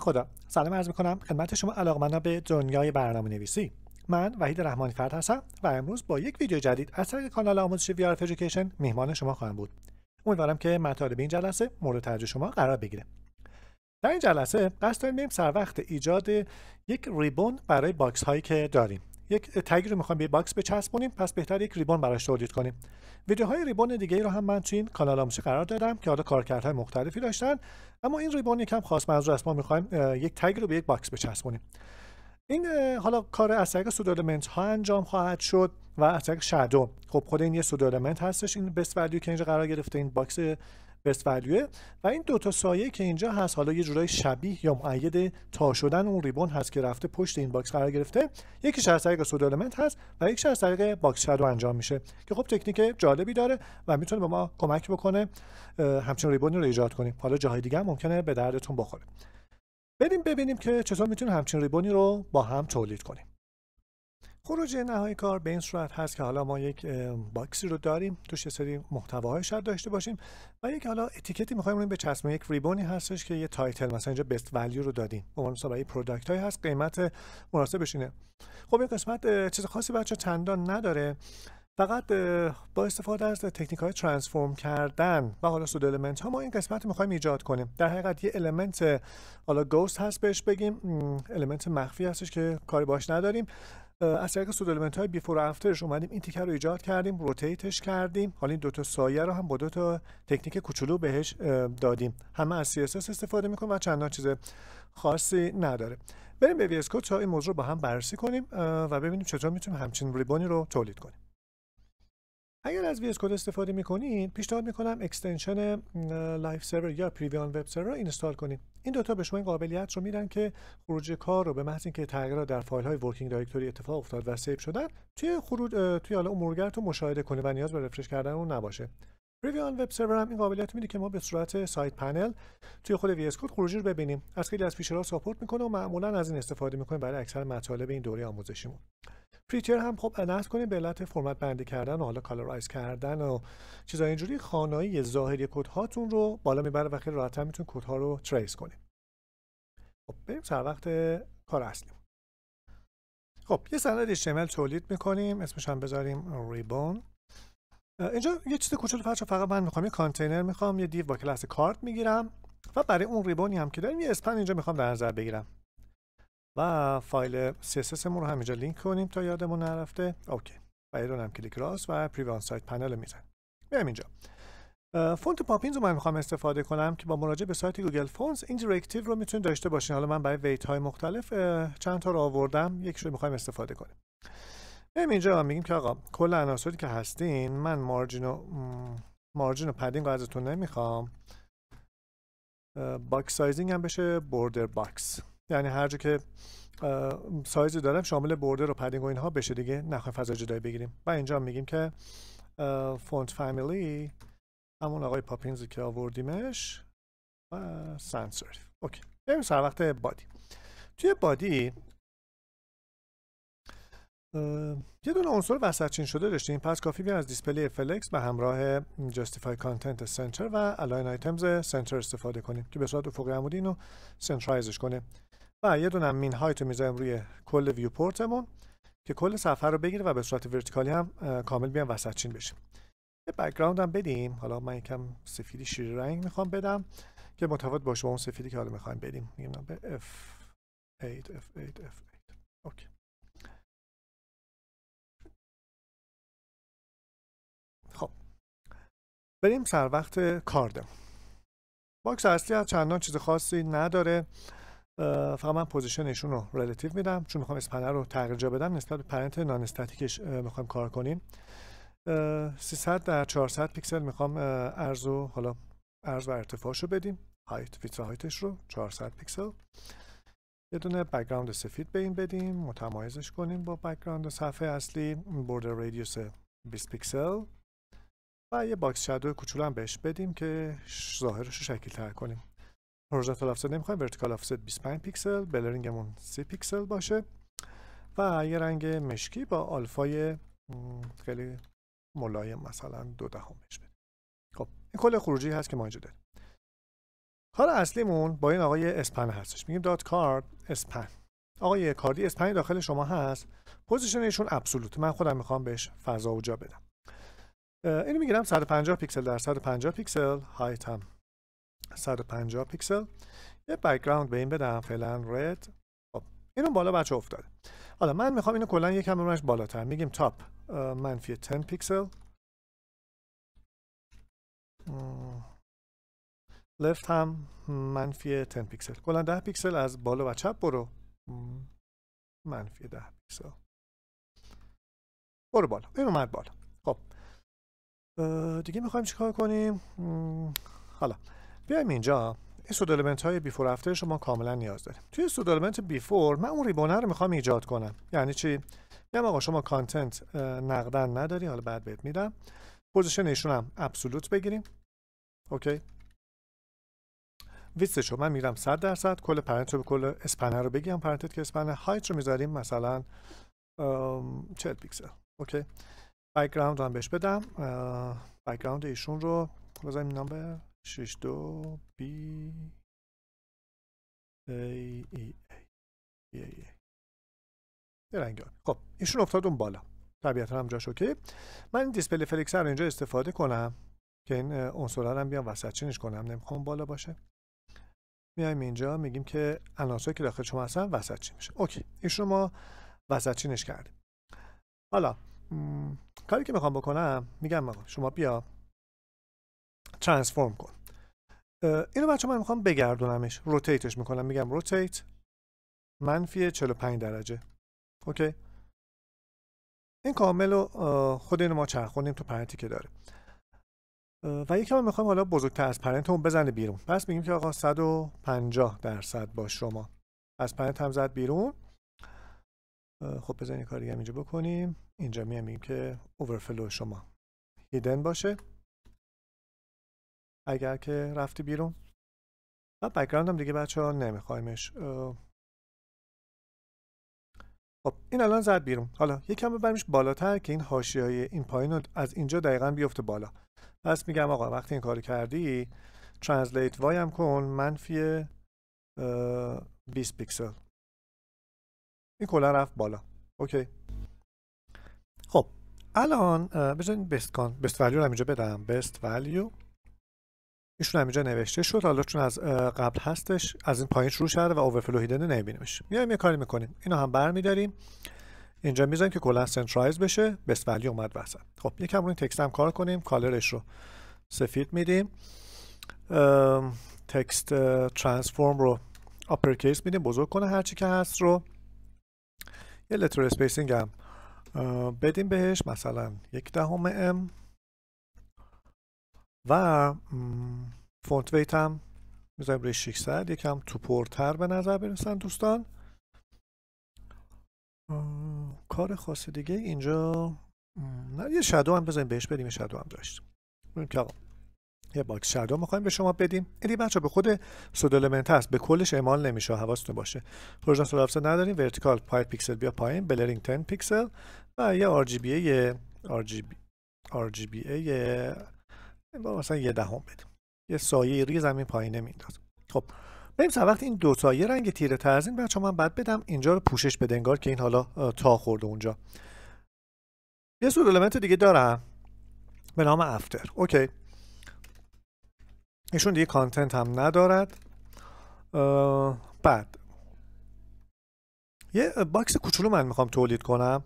خدا سلام عرض میکنم خدمت شما علاقمندان به دنیای برنامه نویسی من وحید رحمانی فرد هستم و امروز با یک ویدیو جدید از طریق کانال آموزش وی آر میهمان شما خواهم بود امیدوارم که مطالب این جلسه مورد توجه شما قرار بگیره در این جلسه قصد داریم بریم سر وقت ایجاد یک ریبون برای باکس هایی که داریم یک تگ رو میخوایم به باکس بچسبونیم پس بهتر یک ریبون براش تولید کنیم ویدیوهای ریبون دیگه ای رو هم من تو این کانال آموزش قرار دادم که حالا کارکردهای مختلفی داشتن اما این ریبون یکم خاص منظور است ما میخوایم یک تگ رو به یک باکس بچسبونیم این حالا کار از طریق ها انجام خواهد شد و از طریق شادو خب خود این یه سودالمنت هستش این بس ولیو که اینجا قرار گرفته این باکس بست ولیوه و این دوتا سایه که اینجا هست حالا یه جورای شبیه یا معید تا شدن اون ریبون هست که رفته پشت این باکس قرار گرفته یکی از طریق سود هست و یکیش از طریق باکس شادو انجام میشه که خب تکنیک جالبی داره و میتونه به ما کمک بکنه همچین ریبونی رو ایجاد کنیم حالا جاهای دیگه هم ممکنه به دردتون بخوره بریم ببینیم که چطور میتونیم همچین ریبونی رو با هم تولید کنیم خروج نهایی کار به این صورت هست که حالا ما یک باکسی رو داریم توش یه سری محتواهای شاید داشته باشیم و یک حالا اتیکتی میخوایم روی به یک ریبونی هستش که یه تایتل مثلا اینجا بست ولیو رو دادیم به عنوان مثال پروداکت هست قیمت مناسب بشینه. خب این قسمت چیز خاصی بچا چندان نداره فقط با استفاده از تکنیک های ترانسفورم کردن و حالا سود المنت ها ما این قسمت رو میخوایم ایجاد کنیم در حقیقت یه المنت حالا گوست هست بهش بگیم المنت مخفی هستش که کاری باش نداریم از طریق سودالمنت های بیفور افترش اومدیم این تیکر رو ایجاد کردیم روتیتش کردیم حالا این دو تا سایه رو هم با دو تا تکنیک کوچولو بهش دادیم همه از CSS استفاده میکنیم و چندان چیز خاصی نداره بریم به VS Code تا این موضوع رو با هم بررسی کنیم و ببینیم چطور میتونیم همچین ریبونی رو تولید کنیم اگر از VS Code استفاده میکنید، پیشنهاد میکنم اکستنشن لایف سرور یا پریویان وب سرور رو اینستال کنید این دوتا به شما این قابلیت رو میدن که خروج کار رو به محض اینکه تغییرات در فایل های ورکینگ دایرکتوری اتفاق افتاد و سیو شدن توی خروج توی حالا مرورگر رو مشاهده کنه و نیاز به رفرش کردن اون نباشه پریوی آن وب سرور هم این قابلیت میده که ما به صورت سایت پنل توی خود وی اس کد خروجی رو ببینیم از خیلی از فیچرها ساپورت میکنه و معمولا از این استفاده میکنیم برای اکثر مطالب این دوره آموزشیمون پریچر هم خب نصب کنیم به علت فرمت بندی کردن و حالا کالرایز کردن و چیزای اینجوری خانایی ظاهری کد هاتون رو بالا میبره و خیلی راحت میتون کد ها رو تریس کنید خب بریم سر وقت کار اصلی خب یه سند HTML تولید میکنیم اسمش هم بذاریم ریبون اینجا یه چیز کوچولو فرش فقط من میخوام یه کانتینر میخوام یه دیو با کلاس کارت میگیرم و برای اون ریبونی هم که داریم یه اسپن اینجا میخوام در نظر بگیرم و فایل CSS مون رو همینجا لینک کنیم تا یادمون نرفته اوکی و ایران هم کلیک راست و پریوان سایت پنل میزن میام اینجا فونت پاپینز رو من میخوام استفاده کنم که با مراجعه به سایت گوگل فونز این رو میتونید داشته باشین حالا من برای ویت های مختلف چند تا رو آوردم یکیش رو میخوام استفاده کنیم میام اینجا میگیم که آقا کل عناصری که هستین من مارجین و مارجین و پدینگ ازتون نمیخوام باکس سایزینگ هم بشه بوردر باکس یعنی هر جا که سایزی دارم شامل بوردر و پدینگ و اینها بشه دیگه نخواهیم فضا جدایی بگیریم و اینجا میگیم که فونت فامیلی همون آقای پاپینزی که آوردیمش و سانس اوکی بریم سر وقت بادی توی بادی یه دونه عنصر وسطچین شده داشتیم پس کافی بیان از دیسپلی فلکس به همراه جاستیفای کانتنت سنتر و الاین آیتمز سنتر استفاده کنیم که به صورت افقی عمودی اینو سنترایزش کنه و یه دونه مین هایت رو میذاریم روی کل ویو که کل صفحه رو بگیره و به صورت ورتیکالی هم کامل بیان چین بشیم یه بک‌گراند هم بدیم حالا من یکم سفیدی شیر رنگ میخوام بدم که متفاوت باشه با اون سفیدی که حالا میخوایم بدیم میگم به F8 F8 F8 اوکی بریم سر وقت باکس اصلی از چندان چیز خاصی نداره فقط من پوزیشنشون رو ریلیتیو میدم چون میخوام اسپنر رو تغییر جا بدم نسبت به پرنت نان استاتیکش کار کنیم 300 در 400 پیکسل میخوام ارز و حالا ارز و ارتفاعش رو بدیم هایت فیتر هایتش رو 400 پیکسل یه دونه سفید به این بدیم متمایزش کنیم با بکگراند صفحه اصلی بوردر رادیوس 20 پیکسل و یه باکس شادو کوچولو هم بهش بدیم که ظاهرش رو شکل تر کنیم هورزونتال آفست نمیخوایم ورتیکال آفست 25 پیکسل بلرینگمون 3 پیکسل باشه و یه رنگ مشکی با آلفای خیلی ملایم مثلا دو دهم بهش بدیم خب این کل خروجی هست که ما اینجا داریم کار اصلیمون با این آقای اسپن هستش میگیم دات کارد اسپن آقای کاردی اسپن داخل شما هست پوزیشن ایشون ابسولوت من خودم میخوام بهش فضا و جا بدم اینو میگیرم 150 پیکسل در 150 پیکسل هایت هم 150 پیکسل یه بکگراند به این بدم فعلا رد خب اینو بالا بچه افتاده حالا من میخوام اینو کلا یکم ببرمش بالاتر میگیم تاپ منفی 10 پیکسل لفت هم منفی 10 پیکسل کلا 10 پیکسل از بالا و چپ برو منفی 10 پیکسل برو بالا اینو اومد بالا خب دیگه میخوایم چیکار کنیم حالا بیایم اینجا این سود المنت های بیفور افتر شما کاملا نیاز داریم توی سود المنت بیفور من اون ریبونه رو میخوام ایجاد کنم یعنی چی میگم آقا شما کانتنت نقدن نداری حالا بعد بهت میدم پوزیشن ایشون هم ابسولوت بگیریم اوکی ویستش من میرم 100 درصد کل پرنت رو به کل اسپنر رو بگیم پرنتت که اسپنر هایت رو میذاریم مثلا 40 پیکسل اوکی بکگراند هم بهش بدم بکگراند ایشون رو بذاریم نام 62 b ای ای ای ای رنگ خب ایشون افتاد اون بالا طبیعتا هم جاش اوکی من این دیسپلی فلکسر رو اینجا استفاده کنم که این عنصرا هم بیام وسط چینش کنم نمیخوام بالا باشه میایم اینجا میگیم که عناصری که داخل شما هستن وسط چین میشه اوکی ایشون ما وسط چینش کردیم حالا کاری که میخوام بکنم میگم آقا شما بیا ترانسفورم کن اینو بچه من میخوام بگردونمش روتیتش میکنم میگم روتیت منفی 45 درجه اوکی این کامل رو خود اینو ما چرخونیم تو پرنتی که داره و یکی ما میخوایم حالا بزرگتر از پرنت اون بزنه بیرون پس میگیم که آقا 150 درصد با شما از پرنت هم زد بیرون خب بزنیم کاری هم اینجا بکنیم اینجا میمیم که اوورفلو شما هیدن باشه اگر که رفتی بیرون و بکگراند هم دیگه بچه ها نمیخوایمش خب این الان زد بیرون حالا کم ببرمش بالاتر که این هاشی های این پایین از اینجا دقیقا بیفته بالا پس میگم آقا وقتی این کارو کردی ترنسلیت وای هم کن منفی 20 پیکسل این کلا رفت بالا اوکی الان بذارین best کان best value رو اینجا بدم best value ایشون هم اینجا نوشته شد حالا چون از قبل هستش از این پایین شروع شده و اوورفلو هیدن نمیبینیمش میایم یه کاری میکنیم اینو هم برمیداریم اینجا میذاریم که کلا سنترایز بشه best value اومد وسط خب یکم رو این تکست هم کار کنیم کالرش رو سفید میدیم تکست ترانسفورم رو کیس میدیم بزرگ کنه هرچی که هست رو یه لتر اسپیسینگ هم بدیم بهش مثلا یک دهم ام و فونت ویت هم میذاریم روی 600 یکم توپورتر به نظر برسن دوستان کار خاص دیگه اینجا نه یه شدو هم بزنیم بهش بدیم یه شدو هم داشت که آقا یه باکس شادو میخوایم به شما بدیم یعنی بچه به خود المنت هست به کلش اعمال نمیشه حواستون باشه پروژن سولافسا نداریم ورتیکال 5 پیکسل بیا پایین بلرینگ 10 پیکسل و یه RGB جی بی RGBA مثلا یه دهم ده بدیم یه سایه ریز زمین پایین مینداز خب بریم سر وقت این دو یه رنگ تیره ترزین بچه من بعد بدم اینجا رو پوشش بده انگار که این حالا تا خورده اونجا یه سود المنت دیگه دارم به نام افتر اوکی ایشون دیگه کانتنت هم ندارد بعد یه باکس کوچولو من میخوام تولید کنم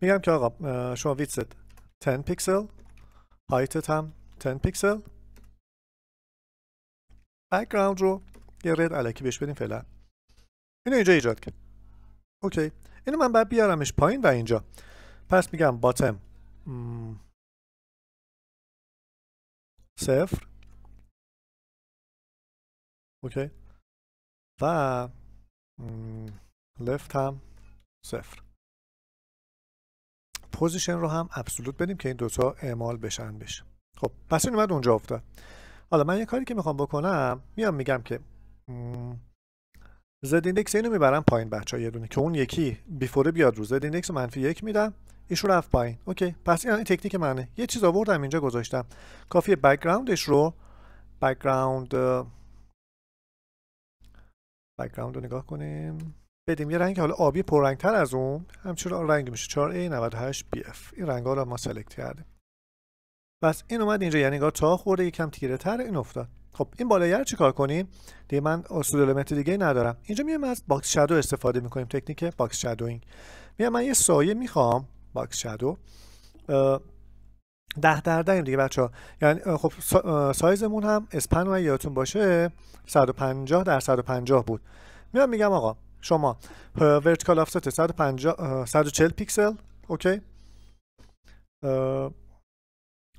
میگم که آقا شما ویتست 10 پیکسل هایتت هم 10 پیکسل بکگراند رو یه رد علکی بهش بدیم فعلا اینو اینجا ایجاد کرد اوکی اینو من بعد بیارمش پایین و اینجا پس میگم باتم صفر اوکی و لفت هم صفر پوزیشن رو هم ابسولوت بدیم که این دوتا اعمال بشن بشه خب پس این اومد اونجا افتاد حالا من یه کاری که میخوام بکنم میام میگم که زد ایندکس اینو میبرم پایین بچه ها یه دونه که اون یکی بیفوره بیاد رو زد ایندکس منفی یک میدم ایش رو رفت پایین اوکی پس این تکنیک منه یه چیز آوردم اینجا گذاشتم کافی بکگراندش رو بکگراند بکگراند رو نگاه کنیم بدیم یه رنگ حالا آبی پررنگتر از اون همچنین رنگ میشه 4A98BF این رنگ ها رو ما سلکت کردیم بس این اومد اینجا یعنی نگاه تا خورده یکم تیره تر این افتاد خب این بالا چی چیکار کنیم دیگه من اصول المنت دیگه ندارم اینجا میام از باکس شادو استفاده میکنیم تکنیک باکس شادوینگ میام من یه سایه میخوام باکس شادو ده در دهیم دیگه بچه ها یعنی خب سایزمون هم اسپن و یادتون باشه 150 در 150 بود میام میگم آقا شما ورتیکال آفست 150 140 پیکسل اوکی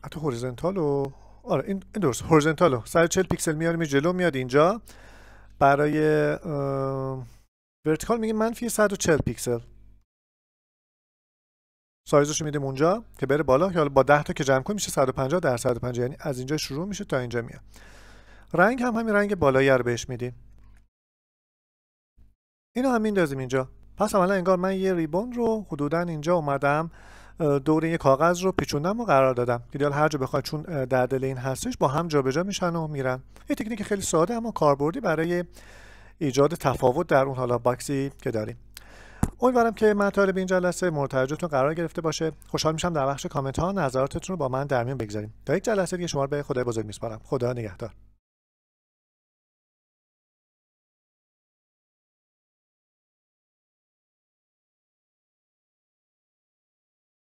حتی هوریزنتال و آره این درست هوریزنتال و 140 پیکسل میاریم جلو میاد اینجا برای ورتیکال میگیم منفی 140 پیکسل سایزش میدیم اونجا که بره بالا که حالا با 10 تا که جمع کنیم میشه 150 در 150 یعنی از اینجا شروع میشه تا اینجا میاد رنگ هم همین رنگ بالایی رو بهش میدیم اینو هم میندازیم اینجا پس عملا انگار من یه ریبون رو حدودا اینجا اومدم دور یه کاغذ رو پیچوندم و قرار دادم ایدال هر جا بخواد چون در دل این هستش با هم جابجا میشن و میرن یه تکنیک خیلی ساده اما کاربردی برای ایجاد تفاوت در اون حالا باکسی که داریم امیدوارم که مطالب این جلسه مورد توجهتون قرار گرفته باشه خوشحال میشم در بخش کامنت ها نظراتتون رو با من در میون بگذاریم تا یک جلسه دیگه شما رو به خدای بزرگ میسپارم خدا نگهدار